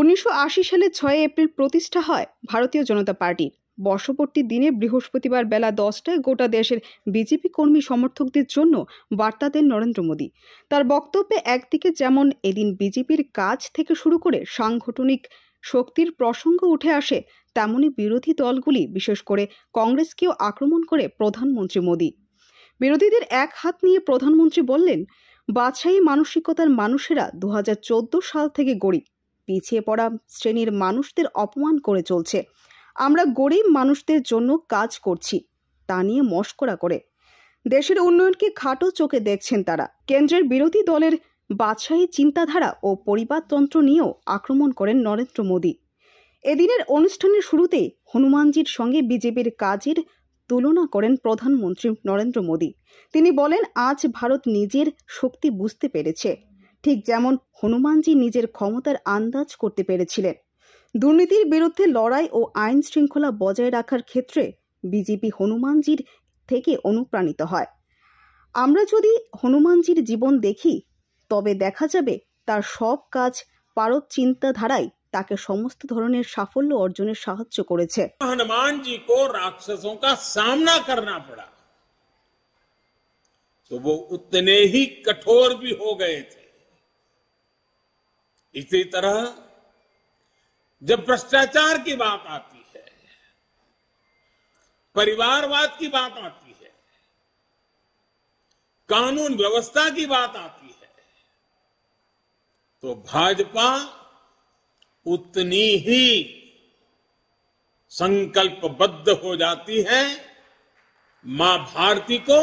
উনিশশো সালে ছয় এপ্রিল প্রতিষ্ঠা হয় ভারতীয় জনতা পার্টির বর্ষপর্তী দিনে বৃহস্পতিবার বেলা দশটায় গোটা দেশের বিজেপি কর্মী সমর্থকদের জন্য বার্তা দেন নরেন্দ্র মোদী তার বক্তব্যে একদিকে যেমন এদিন বিজেপির কাজ থেকে শুরু করে সাংগঠনিক শক্তির প্রসঙ্গ উঠে আসে তেমনি বিরোধী দলগুলি বিশেষ করে কংগ্রেসকেও আক্রমণ করে প্রধানমন্ত্রী মোদী বিরোধীদের এক হাত নিয়ে প্রধানমন্ত্রী বললেন বাছাই মানসিকতার মানুষেরা দু সাল থেকে গরিব পিছিয়ে পড়া শ্রেণীর মানুষদের অপমান করে চলছে আমরা গরিব মানুষদের জন্য কাজ করছি তা নিয়ে মস্করা করে দেশের উন্নয়নকে খাটো চোখে দেখছেন তারা কেন্দ্রের বিরোধী দলের বাদশাহী চিন্তাধারা ও পরিবারতন্ত্র নিয়েও আক্রমণ করেন নরেন্দ্র মোদী এদিনের অনুষ্ঠানের শুরুতেই হনুমানজির সঙ্গে বিজেপির কাজের তুলনা করেন প্রধানমন্ত্রী নরেন্দ্র মোদী তিনি বলেন আজ ভারত নিজের শক্তি বুঝতে পেরেছে ঠিক যেমন হনুমানজি নিজের ক্ষমতার আন্দাজ করতে পেরেছিলেন দুর্নীতির বিরুদ্ধে লড়াই ও আইন শৃঙ্খলা বজায় রাখার ক্ষেত্রে বিজেপি হনুমানজির থেকে অনুপ্রাণিত হয় আমরা যদি হনুমানজির জীবন দেখি তবে দেখা যাবে তার সব কাজ পারদ চিন্তাধারাই তাকে সমস্ত ধরনের সাফল্য অর্জনের সাহায্য করেছে হনুমানজি কো इसी तरह जब भ्रष्टाचार की बात आती है परिवारवाद की बात आती है कानून व्यवस्था की बात आती है तो भाजपा उतनी ही संकल्पबद्ध हो जाती है मां भारती को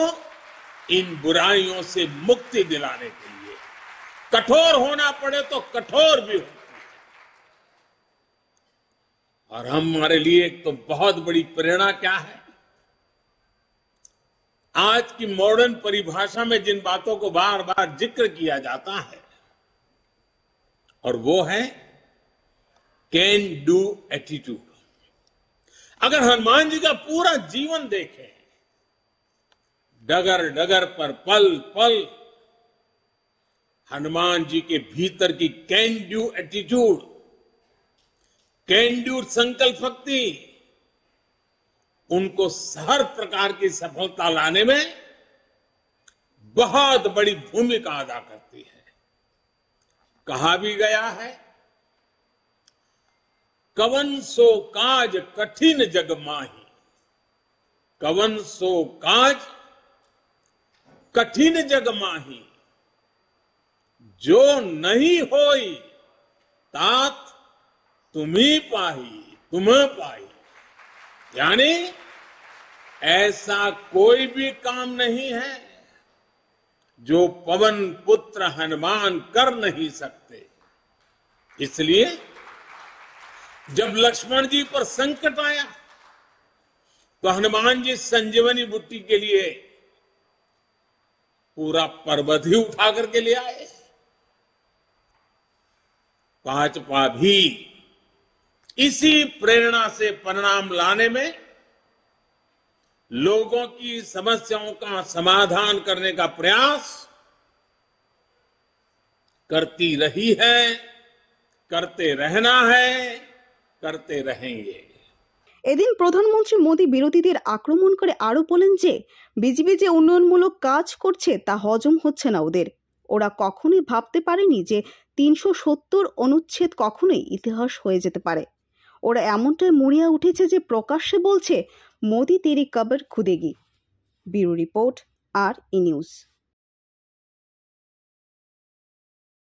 इन बुराइयों से मुक्ति दिलाने के लिए कठोर होना पड़े तो कठोर भी हो और हमारे लिए एक तो बहुत बड़ी प्रेरणा क्या है आज की मॉडर्न परिभाषा में जिन बातों को बार बार जिक्र किया जाता है और वो है कैन डू एटीट्यूड अगर हनुमान जी का पूरा जीवन देखें डगर डगर पर पल पल हनुमान जी के भीतर की can do attitude can do संकल्प शक्ति उनको हर प्रकार की सफलता लाने में बहुत बड़ी भूमिका अदा करती है कहा भी गया है कवन सो काज कठिन जग माही कवन सो काज कठिन जग माही जो नहीं होई तात तुम्ही पाही तुम्हें पाई यानी ऐसा कोई भी काम नहीं है जो पवन पुत्र हनुमान कर नहीं सकते इसलिए जब लक्ष्मण जी पर संकट आया तो हनुमान जी संजीवनी बुट्टी के लिए पूरा पर्वत ही उठा करके ले आए भाजपा भी इसी प्रेरणा से परिणाम लाने में लोगों की समस्याओं का समाधान करने का प्रयास करती रही है करते रहना है करते रहेंगे এদিন প্রধানমন্ত্রী মোদী বিরোধীদের আক্রমণ করে আরও বলেন যে বিজেপি যে উন্নয়নমূলক কাজ করছে তা হজম হচ্ছে না ওদের ওরা কখনোই ভাবতে পারেনি যে তিনশো সত্তর অনুচ্ছেদ কখনোই ইতিহাস হয়ে যেতে পারে ওরা এমনটাই মরিয়া উঠেছে যে প্রকাশ্যে বলছে মোদি তেরি কবর খুদেগি ব্যুরো রিপোর্ট আর ই নিউজ